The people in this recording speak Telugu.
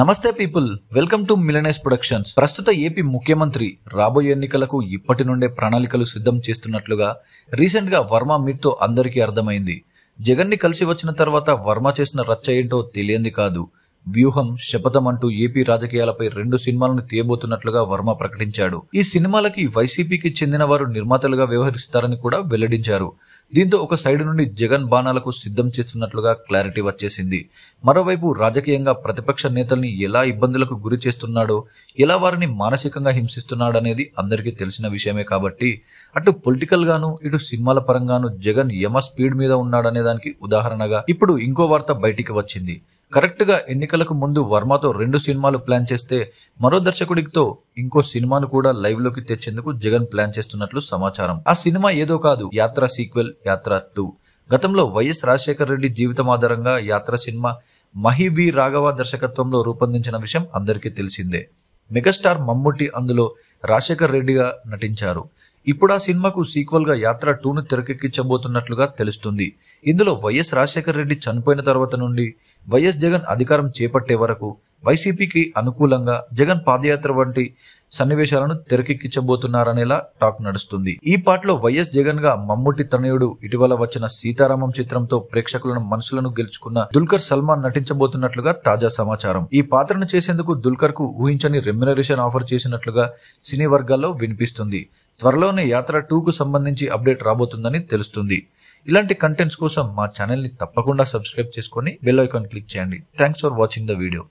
నమస్తే పీపుల్ వెల్కమ్ టు మిలనేస్ ప్రొడక్షన్స్ ప్రస్తుత ఏపీ ముఖ్యమంత్రి రాబోయే ఎన్నికలకు ఇప్పటి నుండే ప్రణాళికలు సిద్ధం చేస్తున్నట్లుగా రీసెంట్గా వర్మ తో అందరికీ అర్థమైంది జగన్ని కలిసి వచ్చిన తర్వాత వర్మ చేసిన రచ్చ ఏంటో తెలియంది కాదు వ్యూహం శపథం అంటూ ఏపీ రాజకీయాలపై రెండు సినిమాలను తీయబోతున్నట్లుగా వర్మ ప్రకటించాడు ఈ సినిమాలకి వైసీపీకి చెందిన వారు నిర్మాతలుగా వ్యవహరిస్తారని కూడా వెల్లడించారు దీంతో ఒక సైడ్ నుండి జగన్ బాణాలకు సిద్ధం చేస్తున్నట్లుగా క్లారిటీ వచ్చేసింది మరోవైపు రాజకీయంగా ప్రతిపక్ష నేతల్ని ఎలా ఇబ్బందులకు గురి చేస్తున్నాడో ఎలా వారిని మానసికంగా హింసిస్తున్నాడనేది అందరికీ తెలిసిన విషయమే కాబట్టి అటు పొలిటికల్ గాను ఇటు సినిమాల పరంగాను జగన్ యమ స్పీడ్ మీద ఉన్నాడనే దానికి ఉదాహరణగా ఇప్పుడు ఇంకో వార్త బయటికి వచ్చింది కరెక్ట్గా ఎన్నికలకు ముందు వర్మతో రెండు సినిమాలు ప్లాన్ చేస్తే మరో దర్శకుడితో ఇంకో సినిమాను కూడా లైవ్ లోకి తెచ్చేందుకు జగన్ ప్లాన్ చేస్తున్నట్లు సమాచారం ఆ సినిమా ఏదో కాదు యాత్ర సీక్వెల్ యాత్ర టూ గతంలో వైఎస్ రాజశేఖర రెడ్డి జీవితం ఆధారంగా యాత్ర సినిమా మహిబీ రాఘవ దర్శకత్వంలో రూపొందించిన విషయం అందరికీ తెలిసిందే మెగాస్టార్ మమ్ముట్టి అందులో రాజశేఖర్ రెడ్డిగా నటించారు ఇప్పుడు ఆ సినిమాకు సీక్వల్ గా యాత్ర టూను తెరకెక్కించబోతున్నట్లుగా తెలుస్తుంది ఇందులో వైఎస్ రాజశేఖర రెడ్డి చనిపోయిన తర్వాత నుండి వైఎస్ జగన్ అధికారం చేపట్టే వరకు వైసీపీకి అనుకూలంగా జగన్ పాదయాత్ర వంటి సన్నివేశాలను తెరకెక్కించబోతున్నారనేలా టాక్ నడుస్తుంది ఈ పాటలో వైఎస్ జగన్ గా మమ్ముటి తనయుడు ఇటీవల వచ్చిన సీతారామం చిత్రంతో ప్రేక్షకులను మనసులను గెలుచుకున్న దుల్కర్ సల్మాన్ నటించబోతున్నట్లుగా తాజా సమాచారం ఈ పాత్రను చేసేందుకు దుల్కర్ కు ఊహించని రెమ్యునరేషన్ ఆఫర్ చేసినట్లుగా సినీ వర్గాల్లో వినిపిస్తుంది త్వరలో త్వరలోనే యాత్ర టూకు సంబంధించి అప్డేట్ రాబోతుందని తెలుస్తుంది ఇలాంటి కంటెంట్స్ కోసం మా ని తప్పకుండా సబ్స్క్రైబ్ చేసుకొని బెల్ ఐకాన్ క్లిక్ చేయండి thanks for watching the video